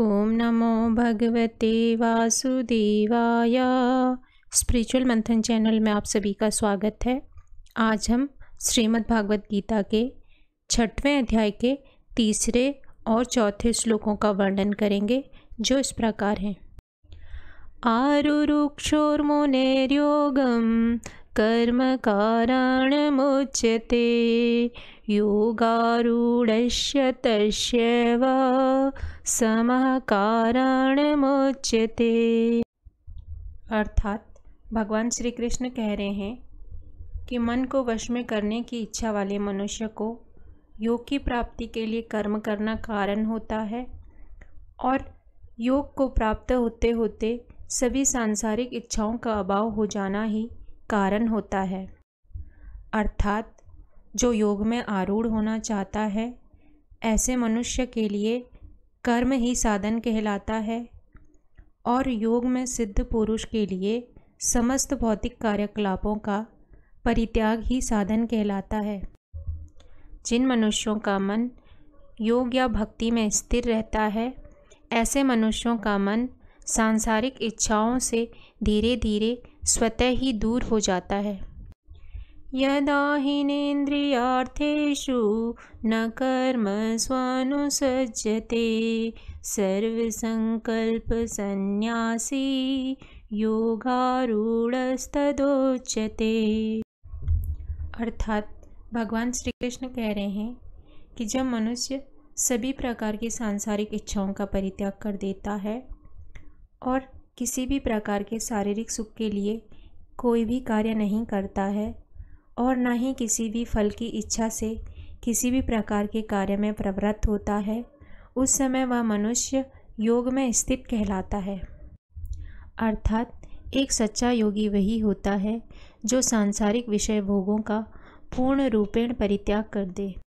ओम नमो भगवते वासुदेवाय स्पिरिचुअल मंथन चैनल में आप सभी का स्वागत है आज हम श्रीमद् भागवत गीता के छठवें अध्याय के तीसरे और चौथे श्लोकों का वर्णन करेंगे जो इस प्रकार हैं आरुरुक्षोर्मुनेर्योगम कर्मकारणमुच्यते योगारूढस्य तस्यैव समः मोचते अर्थात भगवान श्री कृष्ण कह रहे हैं कि मन को वश में करने की इच्छा वाले मनुष्य को योग की प्राप्ति के लिए कर्म करना कारण होता है और योग को प्राप्त होते होते सभी सांसारिक इच्छाओं का अभाव हो जाना ही कारण होता है अर्थात जो योग में आरूढ़ होना चाहता है ऐसे मनुष्य के लिए कर्म ही साधन कहलाता है और योग में सिद्ध पुरुष के लिए समस्त भौतिक कार्यकलापों का परित्याग ही साधन कहलाता है जिन मनुष्यों का मन योग या भक्ति में स्थिर रहता है ऐसे मनुष्यों का मन सांसारिक इच्छाओं से धीरे धीरे स्वतः ही दूर हो जाता है यदा हिनेन्द्रियार्थेषु न कर्म स्वानुसज्जते सर्वसङ्कल्पसन्न्यासी योगारूढ़ोच्यते अर्थात भगवान श्री कृष्ण कह रहे हैं कि जब मनुष्य सभी प्रकार की सांसारिक इच्छाओं का परित्याग कर देता है और किसी भी प्रकार के शारीरिक सुख के लिए कोई भी कार्य नहीं करता है और न ही किसी भी फल की इच्छा से किसी भी प्रकार के कार्य में प्रवृत्त होता है उस समय वह मनुष्य योग में स्थित कहलाता है अर्थात एक सच्चा योगी वही होता है जो सांसारिक विषय भोगों का पूर्ण रूपेण परित्याग कर दे